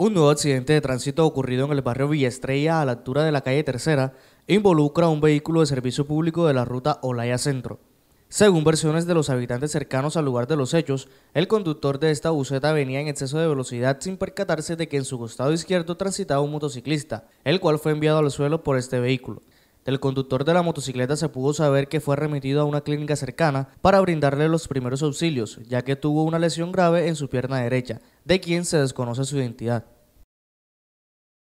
Un nuevo accidente de tránsito ocurrido en el barrio Villa Estrella a la altura de la calle Tercera involucra a un vehículo de servicio público de la ruta Olaya Centro. Según versiones de los habitantes cercanos al lugar de los hechos, el conductor de esta buseta venía en exceso de velocidad sin percatarse de que en su costado izquierdo transitaba un motociclista, el cual fue enviado al suelo por este vehículo. El conductor de la motocicleta se pudo saber que fue remitido a una clínica cercana para brindarle los primeros auxilios, ya que tuvo una lesión grave en su pierna derecha, de quien se desconoce su identidad.